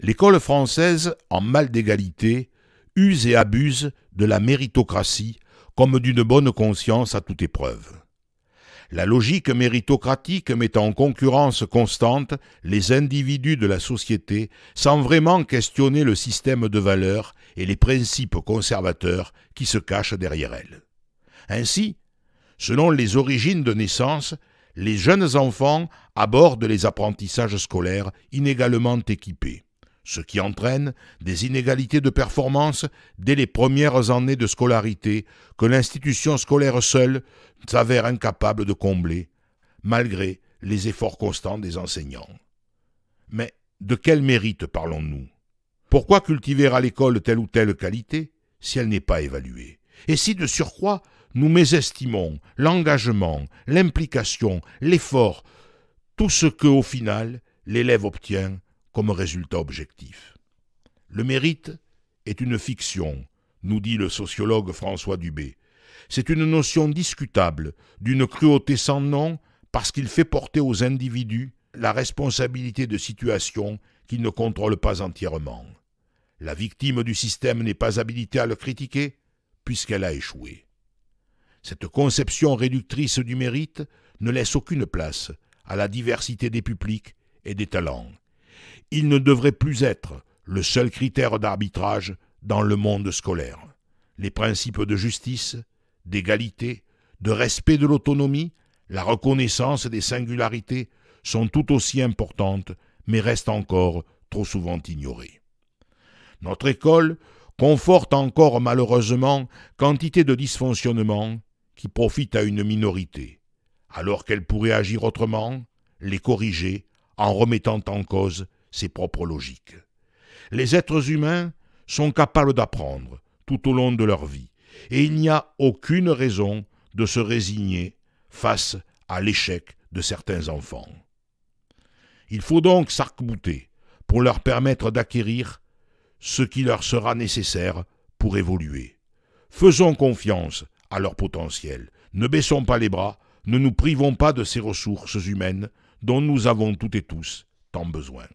L'école française, en mal d'égalité, use et abuse de la méritocratie comme d'une bonne conscience à toute épreuve. La logique méritocratique met en concurrence constante les individus de la société sans vraiment questionner le système de valeurs et les principes conservateurs qui se cachent derrière elle. Ainsi, selon les origines de naissance, les jeunes enfants abordent les apprentissages scolaires inégalement équipés ce qui entraîne des inégalités de performance dès les premières années de scolarité que l'institution scolaire seule s'avère incapable de combler, malgré les efforts constants des enseignants. Mais de quel mérite parlons-nous Pourquoi cultiver à l'école telle ou telle qualité si elle n'est pas évaluée Et si de surcroît nous mésestimons l'engagement, l'implication, l'effort, tout ce que au final l'élève obtient comme résultat objectif. Le mérite est une fiction, nous dit le sociologue François Dubé. C'est une notion discutable, d'une cruauté sans nom, parce qu'il fait porter aux individus la responsabilité de situations qu'ils ne contrôlent pas entièrement. La victime du système n'est pas habilitée à le critiquer, puisqu'elle a échoué. Cette conception réductrice du mérite ne laisse aucune place à la diversité des publics et des talents il ne devrait plus être le seul critère d'arbitrage dans le monde scolaire. Les principes de justice, d'égalité, de respect de l'autonomie, la reconnaissance des singularités sont tout aussi importantes, mais restent encore trop souvent ignorées. Notre école conforte encore malheureusement quantité de dysfonctionnements qui profitent à une minorité, alors qu'elle pourrait agir autrement, les corriger en remettant en cause ses propres logiques. Les êtres humains sont capables d'apprendre tout au long de leur vie, et il n'y a aucune raison de se résigner face à l'échec de certains enfants. Il faut donc s'arc-bouter pour leur permettre d'acquérir ce qui leur sera nécessaire pour évoluer. Faisons confiance à leur potentiel, ne baissons pas les bras, ne nous privons pas de ces ressources humaines dont nous avons toutes et tous tant besoin.